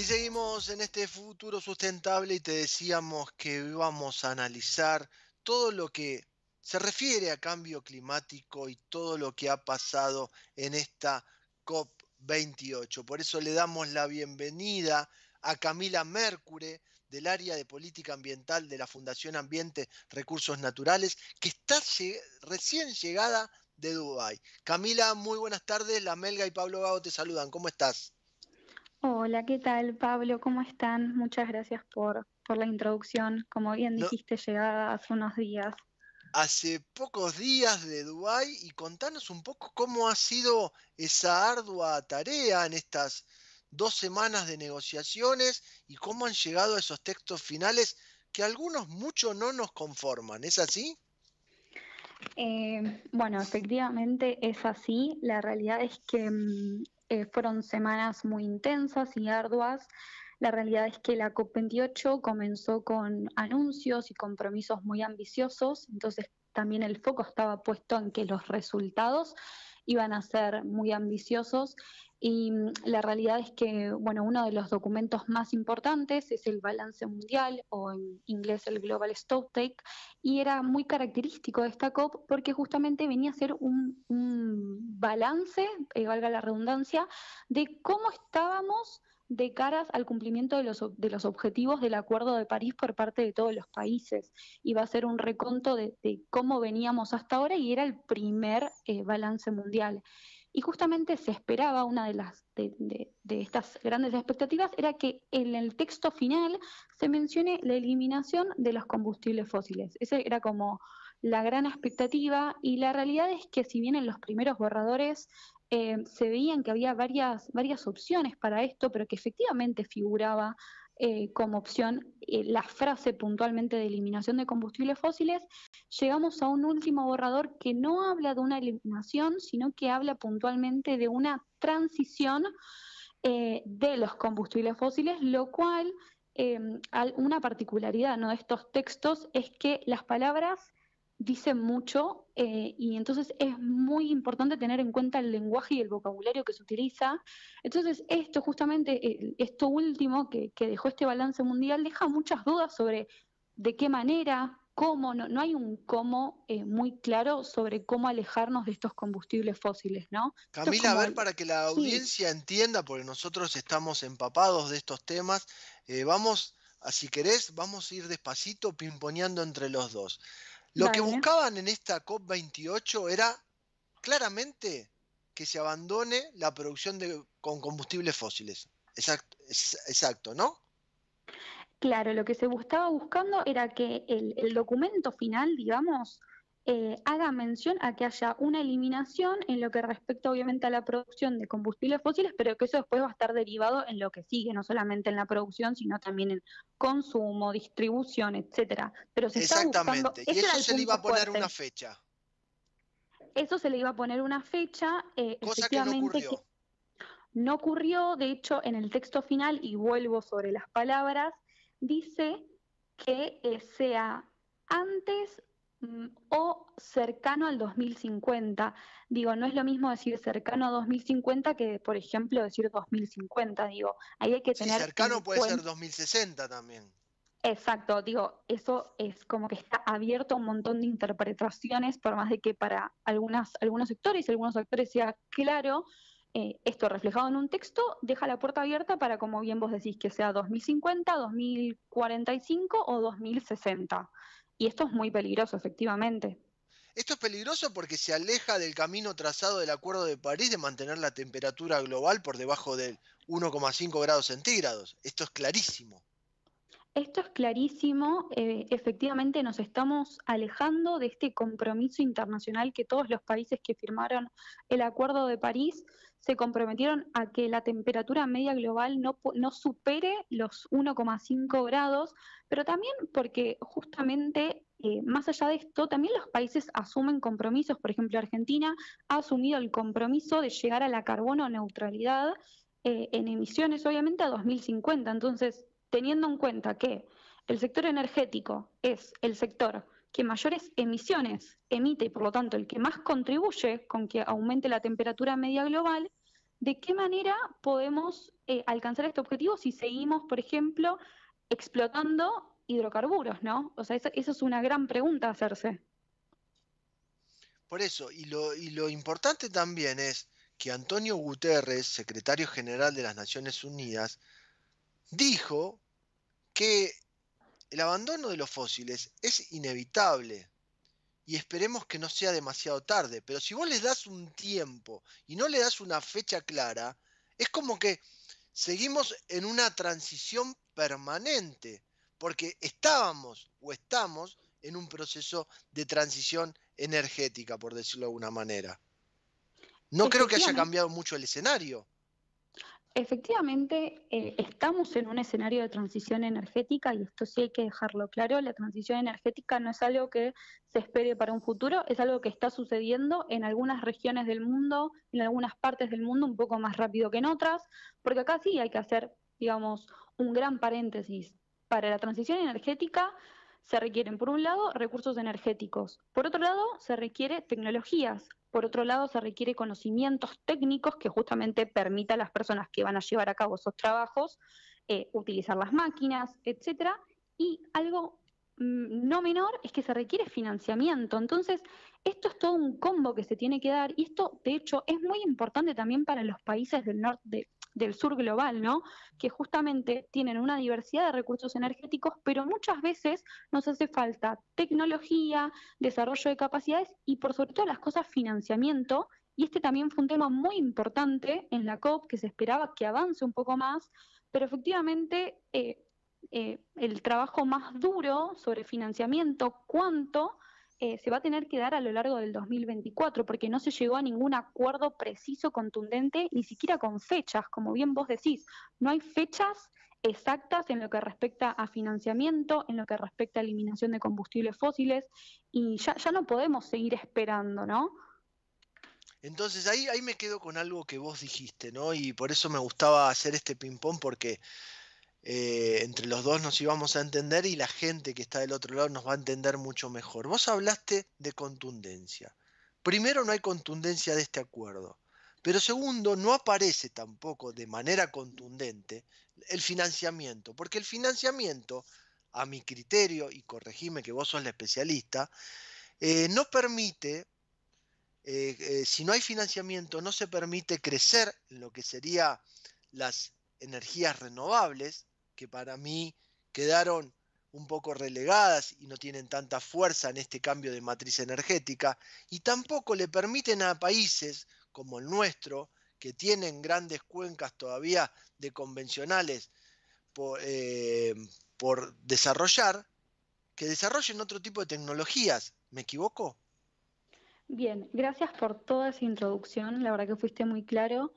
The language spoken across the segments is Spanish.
Y seguimos en este futuro sustentable y te decíamos que vamos a analizar todo lo que se refiere a cambio climático y todo lo que ha pasado en esta COP28. Por eso le damos la bienvenida a Camila Mercure del área de política ambiental de la Fundación Ambiente Recursos Naturales, que está recién llegada de Dubái. Camila, muy buenas tardes. La Melga y Pablo Gago te saludan. ¿Cómo estás? Hola, ¿qué tal Pablo? ¿Cómo están? Muchas gracias por, la introducción. Como bien dijiste, llegada hace unos días. Hace pocos días de Dubái y contanos un poco cómo ha sido esa ardua tarea en estas dos semanas de negociaciones y cómo han llegado a esos textos finales que algunos mucho no nos conforman. ¿Es así? Eh, bueno, efectivamente es así. La realidad es que mm, eh, fueron semanas muy intensas y arduas. La realidad es que la COP28 comenzó con anuncios y compromisos muy ambiciosos, entonces también el foco estaba puesto en que los resultados iban a ser muy ambiciosos y mm, la realidad es que, bueno, uno de los documentos más importantes es el balance mundial o en inglés el Global Stocktake y era muy característico de esta COP porque justamente venía a ser un, balance, eh, valga la redundancia, de cómo estábamos de caras al cumplimiento de los, de los objetivos del Acuerdo de París por parte de todos los países. Y va a ser un reconto de, cómo veníamos hasta ahora y era el primer eh, balance mundial. Y justamente se esperaba, una de, las, de estas grandes expectativas era que en el texto final se mencione la eliminación de los combustibles fósiles. Ese era como la gran expectativa y la realidad es que si bien en los primeros borradores eh, se veían que había varias, varias opciones para esto, pero que efectivamente figuraba eh, como opción eh, la frase puntualmente de eliminación de combustibles fósiles, llegamos a un último borrador que no habla de una eliminación, sino que habla puntualmente de una transición de los combustibles fósiles, lo cual, una particularidad de estos textos es que las palabras dice mucho eh, y entonces es muy importante tener en cuenta el lenguaje y el vocabulario que se utiliza. Entonces esto justamente, eh, esto último que, dejó este balance mundial deja muchas dudas sobre de qué manera, cómo, no, hay un cómo eh, muy claro sobre cómo alejarnos de estos combustibles fósiles, ¿no? Camila, a ver, para que la audiencia entienda, porque nosotros estamos empapados de estos temas, vamos, si querés, vamos a ir despacito pimponeando entre los dos. Lo que buscaban en esta COP28 era claramente que se abandone la producción de, con combustibles fósiles. Exacto, exacto, ¿no? Claro, lo que se estaba buscando era que el, el documento final, digamos, eh, haga mención a que haya una eliminación en lo que respecta obviamente a la producción de combustibles fósiles, pero que eso después va a estar derivado en lo que sigue, no solamente en la producción, sino también en consumo, distribución, etcétera. Pero Exactamente, y eso se le iba a poner una fecha. Eso se le iba a poner una fecha, eh, Cosa efectivamente. Que no ocurrió. no ocurrió, de hecho, en el texto final, y vuelvo sobre las palabras, dice que eh, sea antes Mm, o cercano al 2050. Digo, no es lo mismo decir cercano a 2050 que, por ejemplo, decir 2050. Digo, ahí hay que tener... cercano puede ser 2060 también. Exacto, digo, eso es como que está abierto a un montón de interpretaciones, por más de que para algunas, algunos sectores y algunos actores sea claro, eh, esto reflejado en un texto deja la puerta abierta para, como bien vos decís, que sea 2050, 2045 o 2060. Y esto es muy peligroso, efectivamente. Esto es peligroso porque se aleja del camino trazado del Acuerdo de París de mantener la temperatura global por debajo del 1,5 grados centígrados. Esto es clarísimo. Esto es clarísimo, eh, efectivamente nos estamos alejando de este compromiso internacional que todos los países que firmaron el Acuerdo de París se comprometieron a que la temperatura media global no, no supere los 1,5 grados, pero también porque justamente eh, más allá de esto, también los países asumen compromisos. Por ejemplo, Argentina ha asumido el compromiso de llegar a la carbono neutralidad eh, en emisiones, obviamente, a 2050. Entonces, teniendo en cuenta que el sector energético es el sector que mayores emisiones emite y por lo tanto el que más contribuye con que aumente la temperatura media global, ¿de qué manera podemos eh, alcanzar este objetivo si seguimos, por ejemplo, explotando hidrocarburos, ¿no? O sea, esa, es una gran pregunta a hacerse. Por eso, y lo importante también es que Antonio Guterres, secretario general de las Naciones Unidas, dijo que el abandono de los fósiles es inevitable y esperemos que no sea demasiado tarde, pero si vos les das un tiempo y no le das una fecha clara, es como que seguimos en una transición permanente, porque estábamos o estamos en un proceso de transición energética, por decirlo de alguna manera. No creo que haya cambiado mucho el escenario. Efectivamente, eh, estamos en un escenario de transición energética y esto sí hay que dejarlo claro, la transición energética no es algo que se espere para un futuro, es algo que está sucediendo en algunas regiones del mundo, en algunas partes del mundo un poco más rápido que en otras, porque acá sí hay que hacer, digamos, un gran paréntesis. Para la transición energética se requieren, por un lado, recursos energéticos, por otro lado, se requiere tecnologías, por otro lado, se requiere conocimientos técnicos que justamente permitan a las personas que van a llevar a cabo esos trabajos eh, utilizar las máquinas, etcétera. Y algo mm, no menor es que se requiere financiamiento. Entonces, esto es todo un combo que se tiene que dar y esto, de hecho, es muy importante también para los países del norte, del sur global, ¿no? Que justamente tienen una diversidad de recursos energéticos, pero muchas veces nos hace falta tecnología, desarrollo de capacidades y por sobre todo las cosas financiamiento. Y este también fue un tema muy importante en la COP, que se esperaba que avance un poco más, pero efectivamente eh, eh, el trabajo más duro sobre financiamiento, cuánto eh, se va a tener que dar a lo largo del 2024, porque no se llegó a ningún acuerdo preciso, contundente, ni siquiera con fechas, como bien vos decís. No hay fechas exactas en lo que respecta a financiamiento, en lo que respecta a eliminación de combustibles fósiles, y ya, no podemos seguir esperando, ¿no? Entonces ahí, ahí me quedo con algo que vos dijiste, ¿no? Y por eso me gustaba hacer este ping-pong, porque eh, entre los dos nos íbamos a entender y la gente que está del otro lado nos va a entender mucho mejor. Vos hablaste de contundencia. Primero, no hay contundencia de este acuerdo. Pero segundo, no aparece tampoco de manera contundente el financiamiento, porque el financiamiento, a mi criterio, y corregime que vos sos la especialista, eh, no permite, eh, si no hay financiamiento, no se permite crecer lo que serían las energías renovables, que para mí quedaron un poco relegadas y no tienen tanta fuerza en este cambio de matriz energética, y tampoco le permiten a países como el nuestro, que tienen grandes cuencas todavía de convencionales por, eh, por desarrollar, que desarrollen otro tipo de tecnologías. ¿Me equivoco? Bien, gracias por toda esa introducción, la verdad que fuiste muy claro.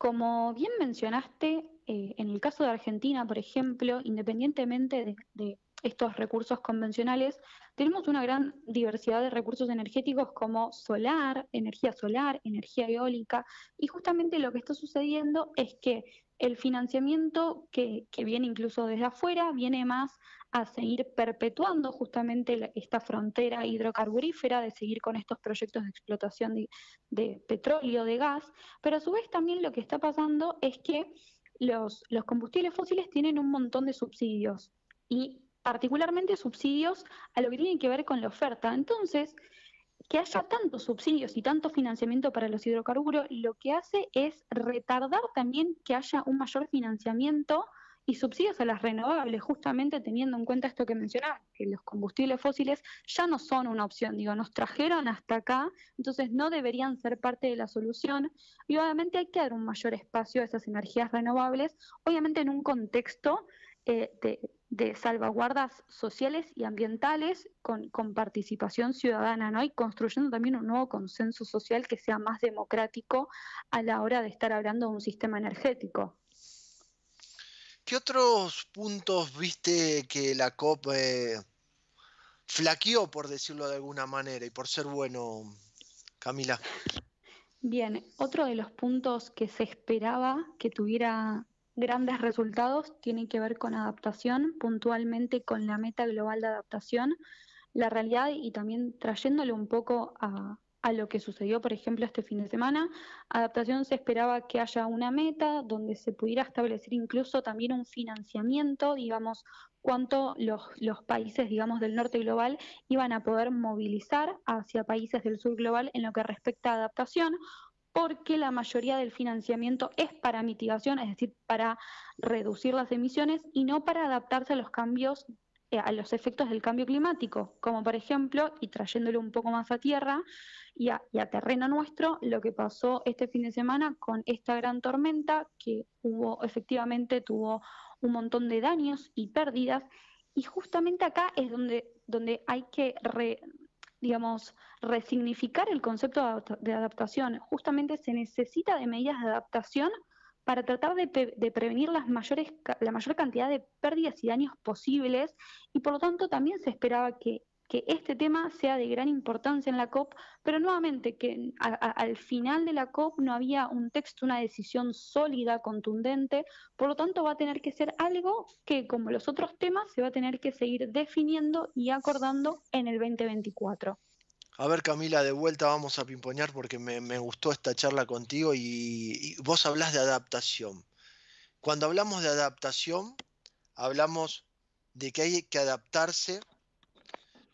Como bien mencionaste, eh, en el caso de Argentina, por ejemplo, independientemente de, estos recursos convencionales, tenemos una gran diversidad de recursos energéticos como solar, energía solar, energía eólica, y justamente lo que está sucediendo es que el financiamiento que, que viene incluso desde afuera viene más a seguir perpetuando justamente esta frontera hidrocarburífera, de seguir con estos proyectos de explotación de, petróleo, de gas, pero a su vez también lo que está pasando es que los, los combustibles fósiles tienen un montón de subsidios y particularmente subsidios a lo que tiene que ver con la oferta. Entonces, que haya tantos subsidios y tanto financiamiento para los hidrocarburos, lo que hace es retardar también que haya un mayor financiamiento y subsidios a las renovables, justamente teniendo en cuenta esto que mencionaba, que los combustibles fósiles ya no son una opción, digo, nos trajeron hasta acá, entonces no deberían ser parte de la solución y obviamente hay que dar un mayor espacio a esas energías renovables, obviamente en un contexto eh, de, salvaguardas sociales y ambientales con, con participación ciudadana, ¿no? Y construyendo también un nuevo consenso social que sea más democrático a la hora de estar hablando de un sistema energético. ¿Qué otros puntos viste que la COP eh, flaqueó, por decirlo de alguna manera, y por ser bueno, Camila? Bien, otro de los puntos que se esperaba que tuviera grandes resultados tiene que ver con adaptación, puntualmente con la meta global de adaptación, la realidad y también trayéndole un poco a, a lo que sucedió, por ejemplo, este fin de semana. Adaptación se esperaba que haya una meta donde se pudiera establecer incluso también un financiamiento, digamos, cuánto los, los países, digamos, del norte global iban a poder movilizar hacia países del sur global en lo que respecta a adaptación porque la mayoría del financiamiento es para mitigación, es decir, para reducir las emisiones y no para adaptarse a los cambios eh, a los efectos del cambio climático, como por ejemplo, y trayéndolo un poco más a tierra y a, terreno nuestro, lo que pasó este fin de semana con esta gran tormenta que hubo, efectivamente tuvo un montón de daños y pérdidas, y justamente acá es donde, donde hay que digamos, resignificar el concepto de adaptación. Justamente se necesita de medidas de adaptación para tratar de, prevenir las mayores, la mayor cantidad de pérdidas y daños posibles y por lo tanto también se esperaba que este tema sea de gran importancia en la COP, pero nuevamente que al final de la COP no había un texto, una decisión sólida, contundente, por lo tanto va a tener que ser algo que, como los otros temas, se va a tener que seguir definiendo y acordando en el 2024. A ver, Camila, de vuelta vamos a pimpoñar porque me, gustó esta charla contigo y, vos hablás de adaptación. Cuando hablamos de adaptación, hablamos de que hay que adaptarse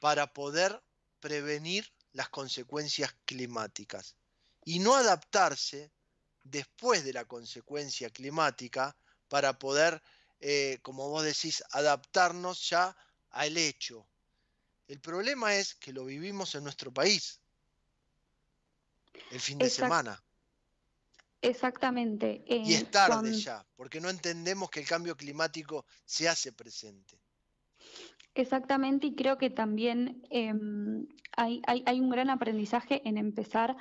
para poder prevenir las consecuencias climáticas y no adaptarse después de la consecuencia climática para poder, eh, como vos decís, adaptarnos ya al hecho, el problema es que lo vivimos en nuestro país el fin de semana. Exactamente. y es eh, tarde ya, porque no entendemos que el cambio climático se hace presente. Exactamente, y creo que también em, hay, hay, un gran aprendizaje en empezar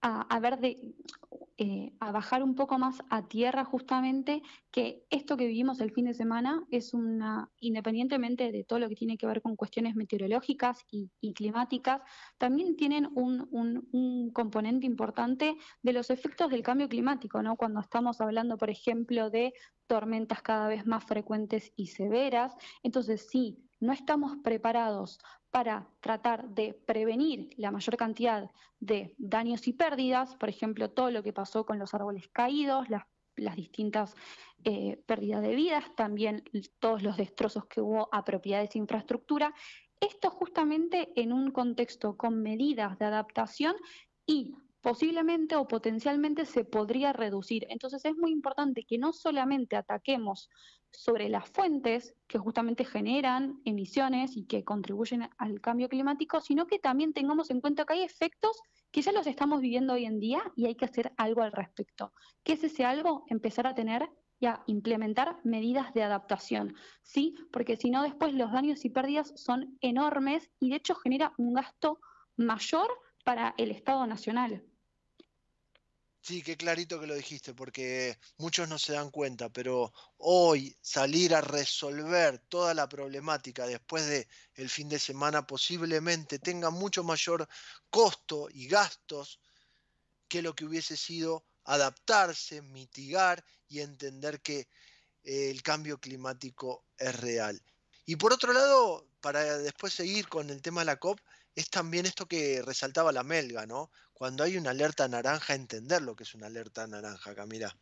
a, ver de, eh, a bajar un poco más a tierra justamente que esto que vivimos el fin de semana es una, independientemente de todo lo que tiene que ver con cuestiones meteorológicas y, climáticas, también tienen un, un, un, componente importante de los efectos del cambio climático, ¿no? Cuando estamos hablando, por ejemplo, de tormentas cada vez más frecuentes y severas, entonces sí, no estamos preparados para tratar de prevenir la mayor cantidad de daños y pérdidas, por ejemplo, todo lo que pasó con los árboles caídos, las, distintas eh, pérdidas de vidas, también todos los destrozos que hubo a propiedades e infraestructura. Esto justamente en un contexto con medidas de adaptación y posiblemente o potencialmente se podría reducir. Entonces es muy importante que no solamente ataquemos sobre las fuentes que justamente generan emisiones y que contribuyen al cambio climático, sino que también tengamos en cuenta que hay efectos que ya los estamos viviendo hoy en día y hay que hacer algo al respecto. ¿Qué es ese algo? Empezar a tener y a implementar medidas de adaptación, ¿sí? Porque si no, después los daños y pérdidas son enormes y de hecho genera un gasto mayor para el Estado Nacional. Sí, qué clarito que lo dijiste, porque muchos no se dan cuenta, pero hoy salir a resolver toda la problemática después de el fin de semana posiblemente tenga mucho mayor costo y gastos que lo que hubiese sido adaptarse, mitigar y entender que eh, el cambio climático es real. Y por otro lado, para después seguir con el tema de la COP, es también esto que resaltaba la Melga, ¿no? Cuando hay una alerta naranja, entender lo que es una alerta naranja, Camila.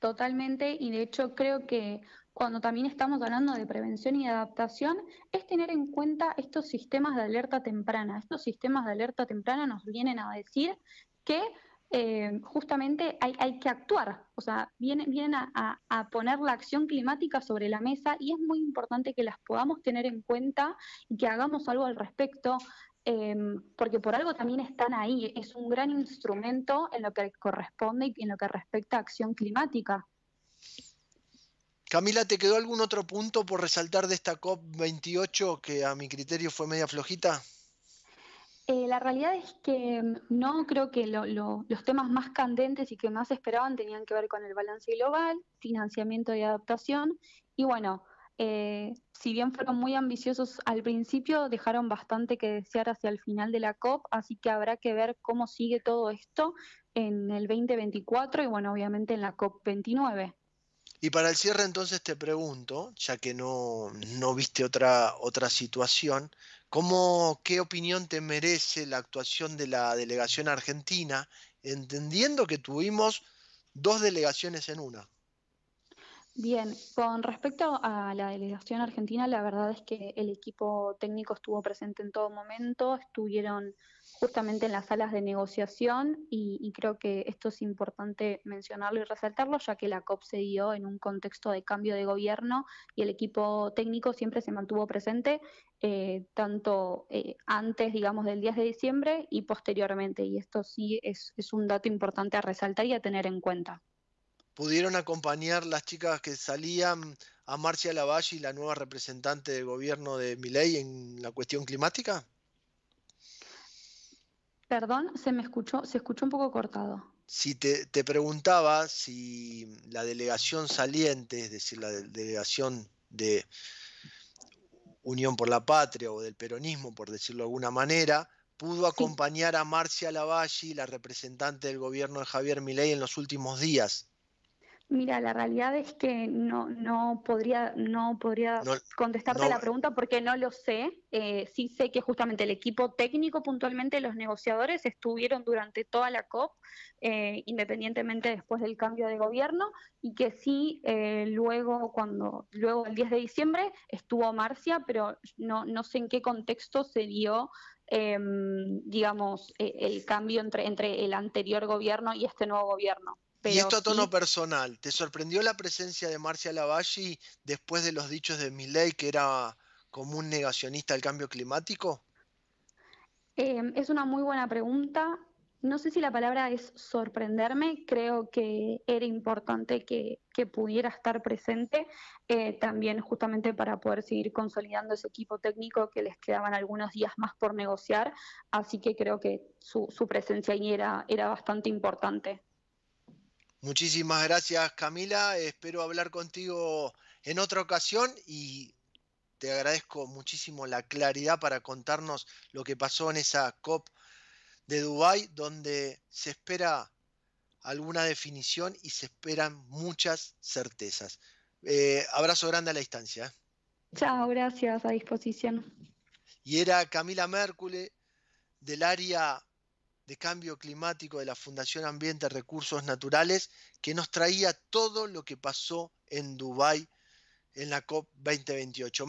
Totalmente, y de hecho creo que cuando también estamos hablando de prevención y de adaptación, es tener en cuenta estos sistemas de alerta temprana. Estos sistemas de alerta temprana nos vienen a decir que eh, justamente hay, que actuar, o sea, vienen, a, poner la acción climática sobre la mesa y es muy importante que las podamos tener en cuenta y que hagamos algo al respecto, eh, porque por algo también están ahí, es un gran instrumento en lo que corresponde y en lo que respecta a acción climática. Camila, ¿te quedó algún otro punto por resaltar de esta COP28 que a mi criterio fue media flojita? Eh, la realidad es que no creo que los temas más candentes y que más esperaban tenían que ver con el balance global, financiamiento y adaptación. Y bueno, eh, si bien fueron muy ambiciosos al principio, dejaron bastante que desear hacia el final de la COP, así que habrá que ver cómo sigue todo esto en el 2024 y bueno, obviamente en la COP 29. Y para el cierre entonces te pregunto, ya que no, no viste otra, otra situación, ¿Cómo, ¿Qué opinión te merece la actuación de la delegación argentina, entendiendo que tuvimos dos delegaciones en una? Bien, con respecto a la delegación argentina, la verdad es que el equipo técnico estuvo presente en todo momento, estuvieron justamente en las salas de negociación y, creo que esto es importante mencionarlo y resaltarlo, ya que la COP se dio en un contexto de cambio de gobierno y el equipo técnico siempre se mantuvo presente, eh, tanto eh, antes, digamos, del 10 de diciembre y posteriormente. Y esto sí es un dato importante a resaltar y a tener en cuenta pudieron acompañar las chicas que salían a Marcia Lavalle, la nueva representante del gobierno de Milei en la cuestión climática? Perdón, se me escuchó, se escuchó un poco cortado. Si te, preguntaba si la delegación saliente, es decir, la delegación de Unión por la Patria o del peronismo, por decirlo de alguna manera, pudo acompañar a Marcia Lavalle, la representante del gobierno de Javier Milei en los últimos días. Mira, la realidad es que no, no podría, no podría contestarte la pregunta porque no lo sé. Eh, sí sé que justamente el equipo técnico, puntualmente los negociadores, estuvieron durante toda la COP, eh, independientemente después del cambio de gobierno, y que sí, eh, luego, cuando, luego el 10 de diciembre estuvo Marcia, pero no, no sé en qué contexto se dio em, digamos, el cambio entre, entre el anterior gobierno y este nuevo gobierno y esto a tono personal, ¿te sorprendió la presencia de Marcia Lavalli después de los dichos de Milley, que era como un negacionista del cambio climático? Em, es una muy buena pregunta. No sé si la palabra es sorprenderme, creo que era importante que, pudiera estar presente, eh, también justamente para poder seguir consolidando ese equipo técnico que les quedaban algunos días más por negociar, así que creo que su, presencia ahí era bastante importante. Muchísimas gracias Camila, espero hablar contigo en otra ocasión y te agradezco muchísimo la claridad para contarnos lo que pasó en esa COP de Dubái, donde se espera alguna definición y se esperan muchas certezas. Eh, abrazo grande a la distancia. ¿eh? Chao, gracias, a disposición. Y era Camila Mércule del área de Cambio Climático de la Fundación Ambiente Recursos Naturales, que nos traía todo lo que pasó en Dubái en la COP 2028.